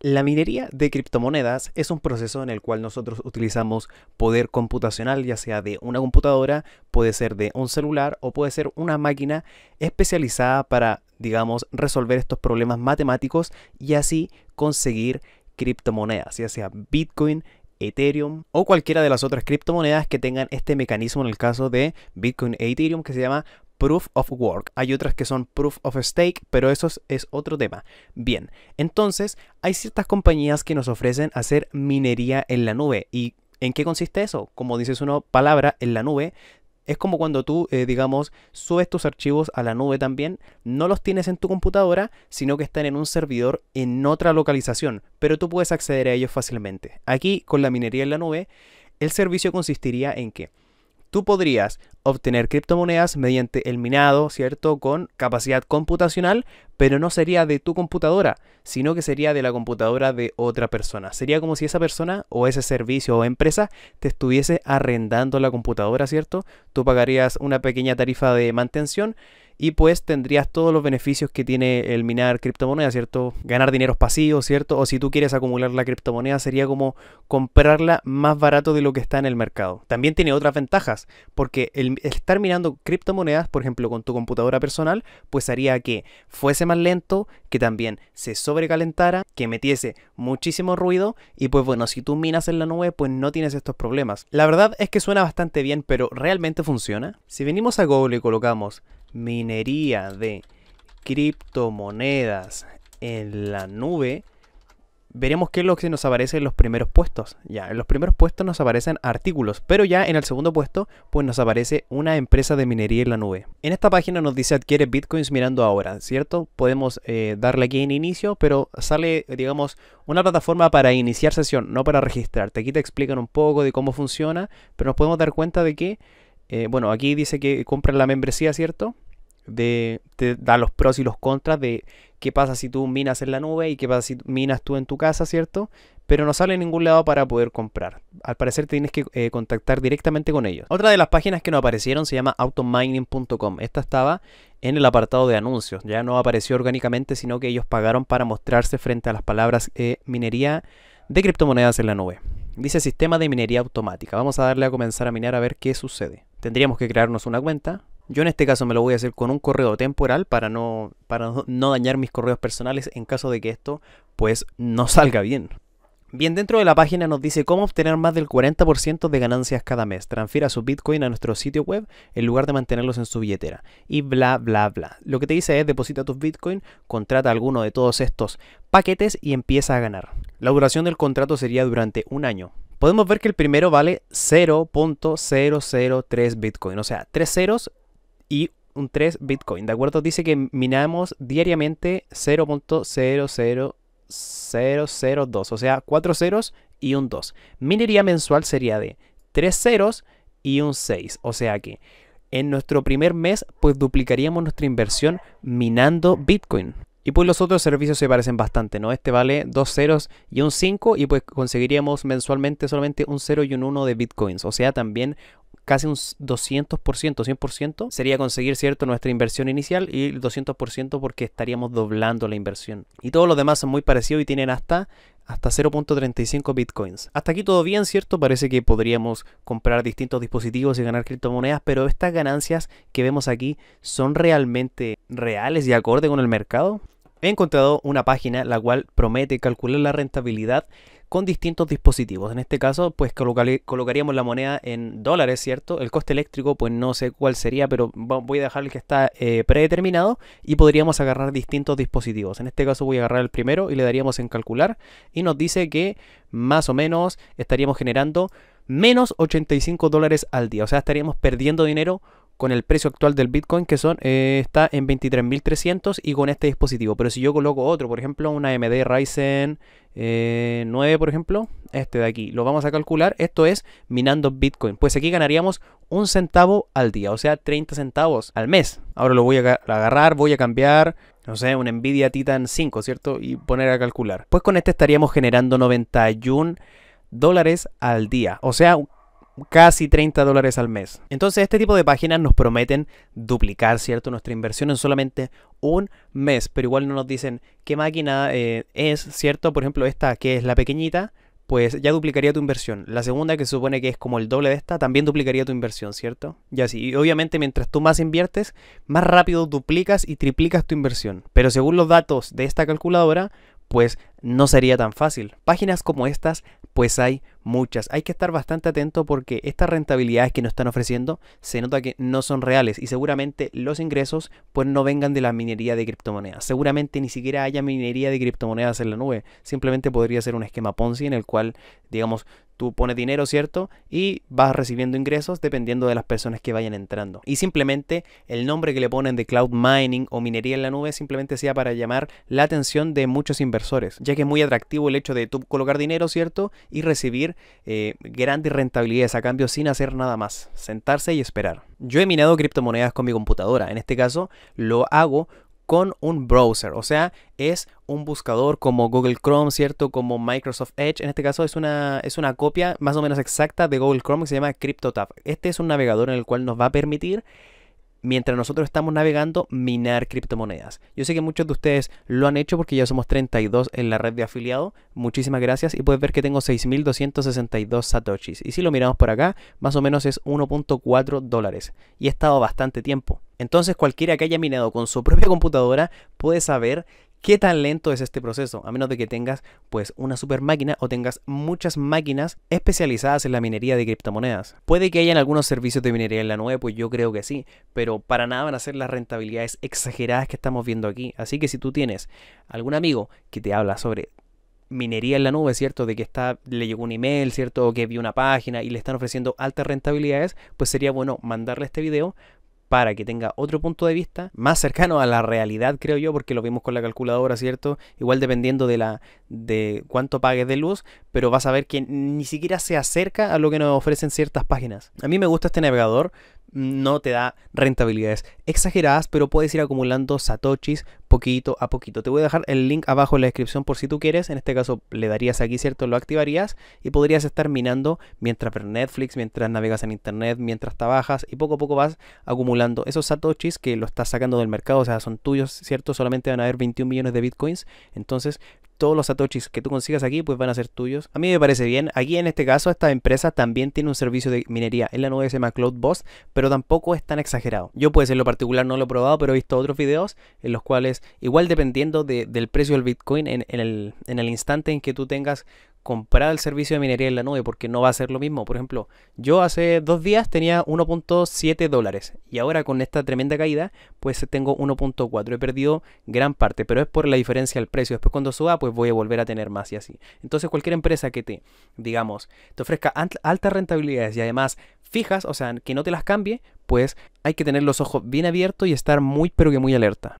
La minería de criptomonedas es un proceso en el cual nosotros utilizamos poder computacional, ya sea de una computadora, puede ser de un celular o puede ser una máquina especializada para, digamos, resolver estos problemas matemáticos y así conseguir criptomonedas, ya sea Bitcoin, Ethereum o cualquiera de las otras criptomonedas que tengan este mecanismo en el caso de Bitcoin e Ethereum que se llama proof of work, hay otras que son proof of stake, pero eso es, otro tema. Bien, entonces hay ciertas compañías que nos ofrecen hacer minería en la nube. ¿Y en qué consiste eso? Como dices una palabra, en la nube, es como cuando tú, eh, digamos, subes tus archivos a la nube también, no los tienes en tu computadora, sino que están en un servidor en otra localización, pero tú puedes acceder a ellos fácilmente. Aquí, con la minería en la nube, el servicio consistiría en que tú podrías obtener criptomonedas mediante el minado, ¿cierto? Con capacidad computacional, pero no sería de tu computadora, sino que sería de la computadora de otra persona. Sería como si esa persona o ese servicio o empresa te estuviese arrendando la computadora, ¿cierto? Tú pagarías una pequeña tarifa de mantención y pues tendrías todos los beneficios que tiene el minar criptomonedas, ¿cierto? Ganar dineros pasivos, ¿cierto? O si tú quieres acumular la criptomoneda sería como comprarla más barato de lo que está en el mercado. También tiene otras ventajas, porque el estar minando criptomonedas, por ejemplo, con tu computadora personal, pues haría que fuese más lento, que también se sobrecalentara, que metiese muchísimo ruido y pues bueno, si tú minas en la nube, pues no tienes estos problemas. La verdad es que suena bastante bien, pero ¿realmente funciona? Si venimos a Google y colocamos minería de criptomonedas en la nube, veremos qué es lo que nos aparece en los primeros puestos. Ya, en los primeros puestos nos aparecen artículos, pero ya en el segundo puesto, pues nos aparece una empresa de minería en la nube. En esta página nos dice adquiere bitcoins mirando ahora, ¿cierto? Podemos eh, darle aquí en inicio, pero sale, digamos, una plataforma para iniciar sesión, no para registrarte. Aquí te explican un poco de cómo funciona, pero nos podemos dar cuenta de que eh, bueno, aquí dice que compras la membresía, ¿cierto? De, te da los pros y los contras de qué pasa si tú minas en la nube y qué pasa si minas tú en tu casa, ¿cierto? Pero no sale en ningún lado para poder comprar. Al parecer tienes que eh, contactar directamente con ellos. Otra de las páginas que no aparecieron se llama automining.com. Esta estaba en el apartado de anuncios. Ya no apareció orgánicamente, sino que ellos pagaron para mostrarse frente a las palabras eh, minería de criptomonedas en la nube. Dice sistema de minería automática. Vamos a darle a comenzar a minar a ver qué sucede tendríamos que crearnos una cuenta. Yo en este caso me lo voy a hacer con un correo temporal para no, para no dañar mis correos personales en caso de que esto pues no salga bien. Bien, dentro de la página nos dice cómo obtener más del 40% de ganancias cada mes. Transfiera su Bitcoin a nuestro sitio web en lugar de mantenerlos en su billetera. Y bla, bla, bla. Lo que te dice es deposita tus Bitcoin, contrata alguno de todos estos paquetes y empieza a ganar. La duración del contrato sería durante un año podemos ver que el primero vale 0.003 Bitcoin, o sea, 3 ceros y un 3 Bitcoin, ¿de acuerdo? Dice que minamos diariamente 0.00002, o sea, 4 ceros y un 2. Minería mensual sería de 3 ceros y un 6, o sea que en nuestro primer mes pues duplicaríamos nuestra inversión minando Bitcoin. Y pues los otros servicios se parecen bastante, ¿no? Este vale dos ceros y un 5 y pues conseguiríamos mensualmente solamente un 0 y un 1 de bitcoins. O sea, también casi un 200%, 100%, sería conseguir, ¿cierto?, nuestra inversión inicial y el 200% porque estaríamos doblando la inversión. Y todos los demás son muy parecidos y tienen hasta hasta 0.35 bitcoins. Hasta aquí todo bien, ¿cierto? Parece que podríamos comprar distintos dispositivos y ganar criptomonedas, pero estas ganancias que vemos aquí son realmente reales y acorde con el mercado he encontrado una página la cual promete calcular la rentabilidad con distintos dispositivos. En este caso, pues colocaríamos la moneda en dólares, ¿cierto? El coste eléctrico, pues no sé cuál sería, pero voy a dejar el que está eh, predeterminado y podríamos agarrar distintos dispositivos. En este caso voy a agarrar el primero y le daríamos en calcular y nos dice que más o menos estaríamos generando menos 85 dólares al día. O sea, estaríamos perdiendo dinero con el precio actual del Bitcoin que son eh, está en 23.300 y con este dispositivo. Pero si yo coloco otro, por ejemplo, una AMD Ryzen 9, eh, por ejemplo, este de aquí, lo vamos a calcular. Esto es minando Bitcoin. Pues aquí ganaríamos un centavo al día, o sea, 30 centavos al mes. Ahora lo voy a agarrar, voy a cambiar no sé, un Nvidia Titan 5, ¿cierto? Y poner a calcular. Pues con este estaríamos generando 91 dólares al día. O sea, casi 30 dólares al mes. Entonces este tipo de páginas nos prometen duplicar, ¿cierto? Nuestra inversión en solamente un mes, pero igual no nos dicen qué máquina eh, es, ¿cierto? Por ejemplo, esta que es la pequeñita, pues ya duplicaría tu inversión. La segunda, que supone que es como el doble de esta, también duplicaría tu inversión, ¿cierto? Y así. Y obviamente, mientras tú más inviertes, más rápido duplicas y triplicas tu inversión. Pero según los datos de esta calculadora, pues no sería tan fácil. Páginas como estas, pues hay muchas. Hay que estar bastante atento porque estas rentabilidades que nos están ofreciendo se nota que no son reales y seguramente los ingresos pues no vengan de la minería de criptomonedas. Seguramente ni siquiera haya minería de criptomonedas en la nube. Simplemente podría ser un esquema Ponzi en el cual, digamos, tú pones dinero, ¿cierto? Y vas recibiendo ingresos dependiendo de las personas que vayan entrando. Y simplemente el nombre que le ponen de cloud mining o minería en la nube simplemente sea para llamar la atención de muchos inversores ya que es muy atractivo el hecho de colocar dinero, ¿cierto? Y recibir eh, grandes rentabilidades a cambio sin hacer nada más, sentarse y esperar. Yo he minado criptomonedas con mi computadora, en este caso lo hago con un browser, o sea, es un buscador como Google Chrome, ¿cierto? Como Microsoft Edge, en este caso es una, es una copia más o menos exacta de Google Chrome que se llama CryptoTab. Este es un navegador en el cual nos va a permitir mientras nosotros estamos navegando, minar criptomonedas. Yo sé que muchos de ustedes lo han hecho porque ya somos 32 en la red de afiliado. Muchísimas gracias. Y puedes ver que tengo 6.262 satoshis. Y si lo miramos por acá, más o menos es 1.4 dólares. Y he estado bastante tiempo. Entonces cualquiera que haya minado con su propia computadora puede saber ¿Qué tan lento es este proceso? A menos de que tengas pues una super máquina o tengas muchas máquinas especializadas en la minería de criptomonedas. Puede que hayan algunos servicios de minería en la nube, pues yo creo que sí, pero para nada van a ser las rentabilidades exageradas que estamos viendo aquí. Así que si tú tienes algún amigo que te habla sobre minería en la nube, ¿cierto? De que está, le llegó un email, ¿cierto? O que vio una página y le están ofreciendo altas rentabilidades, pues sería bueno mandarle este video para que tenga otro punto de vista más cercano a la realidad, creo yo, porque lo vimos con la calculadora, ¿cierto? Igual dependiendo de la de cuánto pagues de luz, pero vas a ver que ni siquiera se acerca a lo que nos ofrecen ciertas páginas. A mí me gusta este navegador, no te da rentabilidades exageradas, pero puedes ir acumulando satoshis poquito a poquito. Te voy a dejar el link abajo en la descripción por si tú quieres. En este caso le darías aquí, ¿cierto? Lo activarías y podrías estar minando mientras ver Netflix, mientras navegas en internet, mientras trabajas y poco a poco vas acumulando esos satoshis que lo estás sacando del mercado, o sea, son tuyos, ¿cierto? Solamente van a haber 21 millones de bitcoins. Entonces todos los atochis que tú consigas aquí pues van a ser tuyos. A mí me parece bien. Aquí en este caso esta empresa también tiene un servicio de minería en la nube que se llama CloudBoss, pero tampoco es tan exagerado. Yo pues en lo particular no lo he probado, pero he visto otros videos en los cuales igual dependiendo del precio del Bitcoin en, en, el, en el instante en que tú tengas comprar el servicio de minería en la nube porque no va a ser lo mismo. Por ejemplo, yo hace dos días tenía 1.7 dólares y ahora con esta tremenda caída pues tengo 1.4. He perdido gran parte, pero es por la diferencia del precio. Después cuando suba pues voy a volver a tener más y así. Entonces cualquier empresa que te, digamos, te ofrezca altas rentabilidades y además fijas, o sea, que no te las cambie, pues hay que tener los ojos bien abiertos y estar muy pero que muy alerta.